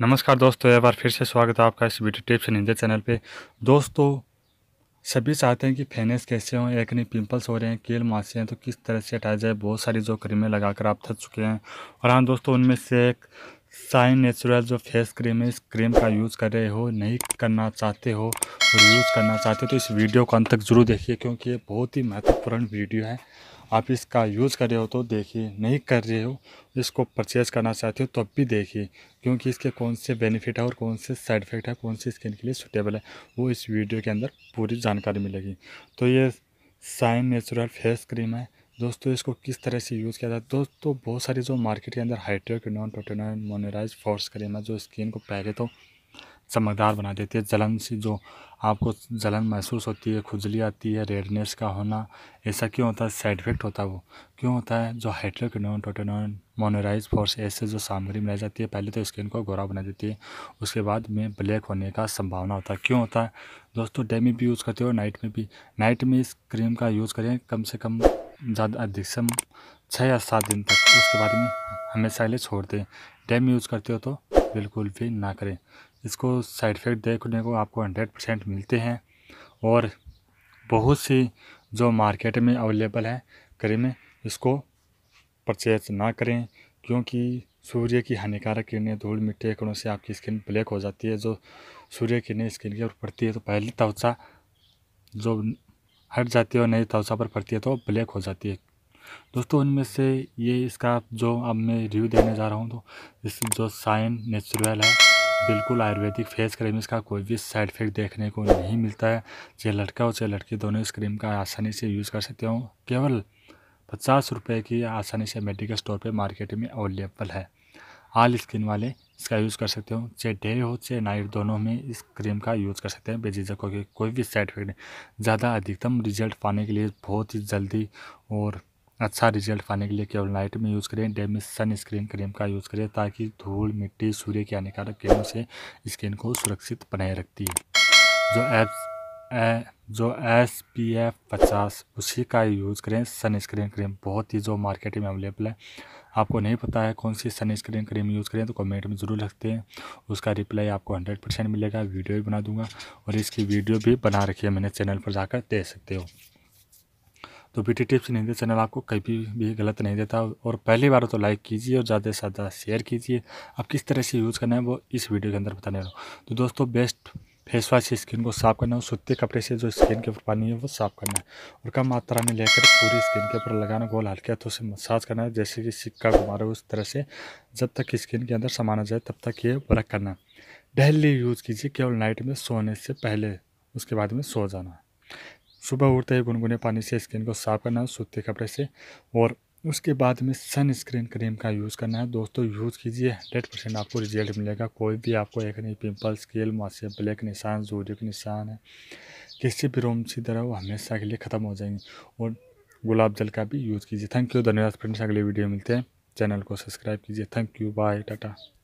नमस्कार दोस्तों एक बार फिर से स्वागत है आपका इस वीडियो टिप्स निंजा चैनल पे दोस्तों सभी चाहते हैं कि फेनेस कैसे हों एक नहीं पिंपल्स हो रहे हैं केल मासे हैं तो किस तरह से हटाया जाए बहुत सारी जो क्रीमें लगाकर आप थक चुके हैं और हाँ दोस्तों उनमें से एक साइन नेचुरल जो फेस क्रीम है इस क्रीम का यूज़ कर रहे हो नहीं करना चाहते हो और यूज़ करना चाहते हो तो इस वीडियो को अंत तक जरूर देखिए क्योंकि ये बहुत ही महत्वपूर्ण वीडियो है आप इसका यूज़ कर रहे हो तो देखिए नहीं कर रहे हो इसको परचेज़ करना चाहते हो तब भी देखिए क्योंकि इसके कौन से बेनिफिट है और कौन से साइड इफ़ेक्ट है कौन से स्किन के लिए सूटेबल है वो इस वीडियो के अंदर पूरी जानकारी मिलेगी तो ये साइन नेचुरल फेस क्रीम है दोस्तों इसको किस तरह से यूज़ किया जाता है दोस्तों बहुत सारी जो मार्केट के अंदर हाइड्रोक नॉन प्रोटेनॉन मोनराइज फोर्स करीम है जो स्किन को पहले तो चमकदार बना देती है जलन सी जो आपको जलन महसूस होती है खुजली आती है रेडनेस का होना ऐसा क्यों होता है साइड इफेक्ट होता है वो क्यों होता है जो हाइड्रोकिन टोटेनोन मोनोराइज फोर्स ऐसे जो सामग्री मिलाई जाती है पहले तो स्किन को गोरा बना देती है उसके बाद में ब्लैक होने का संभावना होता है क्यों होता है दोस्तों डे में भी यूज़ करते हो नाइट में भी नाइट में इस क्रीम का यूज़ करें कम से कम ज़्यादा अधिक से छः या सात दिन तक उसके बाद में हमेशा लिए छोड़ दें डैम यूज़ करते हो तो बिल्कुल भी ना करें इसको साइड इफ़ेक्ट देखने को आपको हंड्रेड परसेंट मिलते हैं और बहुत सी जो मार्केट में अवेलेबल है में इसको परचेज ना करें क्योंकि सूर्य की हानिकारक किरणें धूल मिट्टी कणों से आपकी स्किन ब्लैक हो जाती है जो सूर्य किरणें स्किन की ओर पड़ती है तो पहली त्वचा जो हट जाती है और नई त्वचा पर पड़ती है तो ब्लैक हो जाती है दोस्तों उनमें से ये इसका जो अब मैं रिव्यू देने जा रहा हूँ तो इस जो साइन नेचुरल है बिल्कुल आयुर्वेदिक फेस क्रीम इसका कोई भी साइड इफेक्ट देखने को नहीं मिलता है चाहे लड़का हो चाहे लड़की दोनों इस क्रीम का आसानी से यूज़ कर सकते हो केवल पचास रुपये की आसानी से मेडिकल स्टोर पर मार्केट में अवेलेबल है आल स्किन वाले इसका यूज़ कर सकते हो चाहे डे हो चाहे नाइट दोनों में इस क्रीम का यूज़ कर सकते हैं बेझिझक होकर कोई भी साइड इफेक्ट नहीं ज़्यादा अधिकतम रिजल्ट पाने के लिए बहुत ही जल्दी और अच्छा रिजल्ट पाने के लिए केवल नाइट में यूज़ करें डे में सन स्क्रीन क्रीम का यूज़ करें ताकि धूल मिट्टी सूर्य के हानिकारक किरणों से स्किन को सुरक्षित बनाए रखती है जो एप्स जो एस पी एफ पचास उसी का यूज़ करें सनस्क्रीन क्रीम बहुत ही जो मार्केट में अवेलेबल है आपको नहीं पता है कौन सी सनस्क्रीन क्रीम यूज़ करें तो कमेंट में ज़रूर रखते हैं उसका रिप्लाई आपको हंड्रेड परसेंट मिलेगा वीडियो भी बना दूंगा और इसकी वीडियो भी बना रखी है मैंने चैनल पर जाकर दे सकते हो तो B T tips Hindi channel आपको कभी भी गलत नहीं देता और पहली बार तो लाइक कीजिए और ज़्यादा से ज़्यादा शेयर कीजिए आप किस तरह से यूज़ करना है वो इस वीडियो के अंदर बताने रहा तो दोस्तों बेस्ट फेस वाश स्किन को साफ करना है सूती कपड़े से जो स्किन के ऊपर पानी है वो साफ करना है और कम मात्रा में लेकर पूरी स्किन के ऊपर लगाना गोल हल्के हाथों से मसाज करना है जैसे कि सिक्का घुमा रहे उस तरह से जब तक स्किन के अंदर सामाना जाए तब तक ये वर्क करना है डेली यूज़ कीजिए केवल नाइट में सोने से पहले उसके बाद में सो जाना सुबह उठते ही गुनगुने पानी से स्किन को साफ करना है सूती कपड़े से और उसके बाद में सन स्क्रीन क्रीम का यूज़ करना है दोस्तों यूज़ कीजिए हंड्रेड परसेंट आपको रिजल्ट मिलेगा कोई भी आपको एक नहीं पिंपल्स स्केल मासे ब्लैक निशान जूरिक निशान है किसी भी रोम सी तरह वो हमेशा के लिए ख़त्म हो जाएंगे और गुलाब जल का भी यूज़ कीजिए थैंक यू धन्यवाद फ्रेंड्स अगले वीडियो मिलते हैं चैनल को सब्सक्राइब कीजिए थैंक यू बाय टाटा